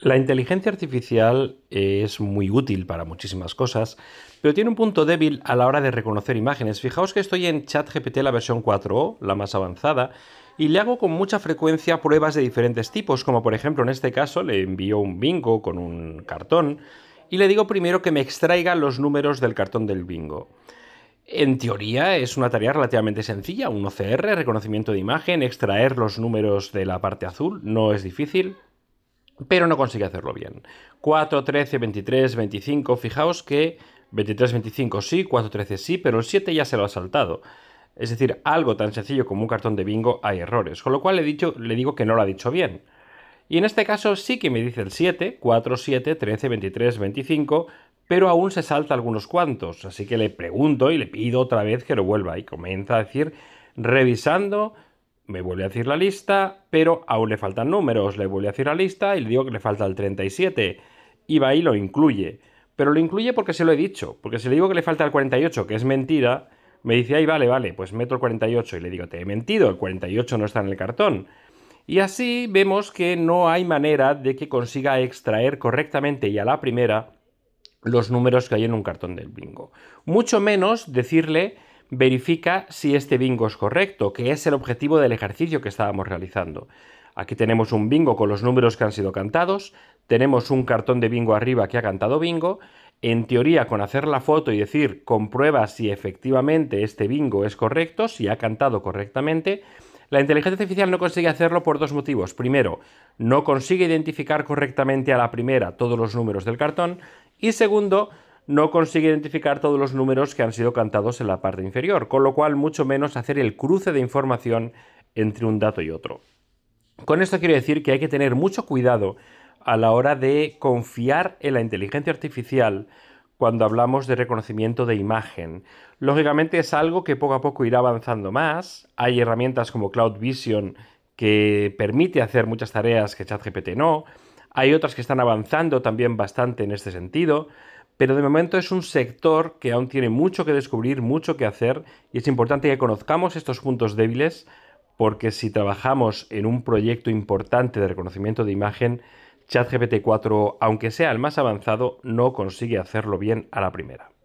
La inteligencia artificial es muy útil para muchísimas cosas, pero tiene un punto débil a la hora de reconocer imágenes. Fijaos que estoy en ChatGPT la versión o, la más avanzada, y le hago con mucha frecuencia pruebas de diferentes tipos, como por ejemplo en este caso le envío un bingo con un cartón y le digo primero que me extraiga los números del cartón del bingo. En teoría es una tarea relativamente sencilla, un OCR, reconocimiento de imagen, extraer los números de la parte azul, no es difícil, pero no consigue hacerlo bien. 4, 13, 23, 25, fijaos que 23, 25 sí, 4, 13 sí, pero el 7 ya se lo ha saltado. Es decir, algo tan sencillo como un cartón de bingo hay errores, con lo cual le, dicho, le digo que no lo ha dicho bien. Y en este caso sí que me dice el 7, 4, 7, 13, 23, 25, pero aún se salta algunos cuantos, así que le pregunto y le pido otra vez que lo vuelva y comienza a decir revisando me vuelve a decir la lista, pero aún le faltan números, le vuelve a decir la lista y le digo que le falta el 37. Y va y lo incluye. Pero lo incluye porque se lo he dicho, porque si le digo que le falta el 48, que es mentira, me dice, ay, vale, vale, pues meto el 48 y le digo, te he mentido, el 48 no está en el cartón. Y así vemos que no hay manera de que consiga extraer correctamente y a la primera los números que hay en un cartón del bingo. Mucho menos decirle verifica si este bingo es correcto, que es el objetivo del ejercicio que estábamos realizando. Aquí tenemos un bingo con los números que han sido cantados, tenemos un cartón de bingo arriba que ha cantado bingo, en teoría, con hacer la foto y decir comprueba si efectivamente este bingo es correcto, si ha cantado correctamente, la inteligencia artificial no consigue hacerlo por dos motivos. Primero, no consigue identificar correctamente a la primera todos los números del cartón. Y segundo, no consigue identificar todos los números que han sido cantados en la parte inferior, con lo cual mucho menos hacer el cruce de información entre un dato y otro. Con esto quiero decir que hay que tener mucho cuidado a la hora de confiar en la inteligencia artificial cuando hablamos de reconocimiento de imagen. Lógicamente es algo que poco a poco irá avanzando más. Hay herramientas como Cloud Vision que permite hacer muchas tareas que ChatGPT no. Hay otras que están avanzando también bastante en este sentido pero de momento es un sector que aún tiene mucho que descubrir, mucho que hacer y es importante que conozcamos estos puntos débiles porque si trabajamos en un proyecto importante de reconocimiento de imagen, ChatGPT 4, aunque sea el más avanzado, no consigue hacerlo bien a la primera.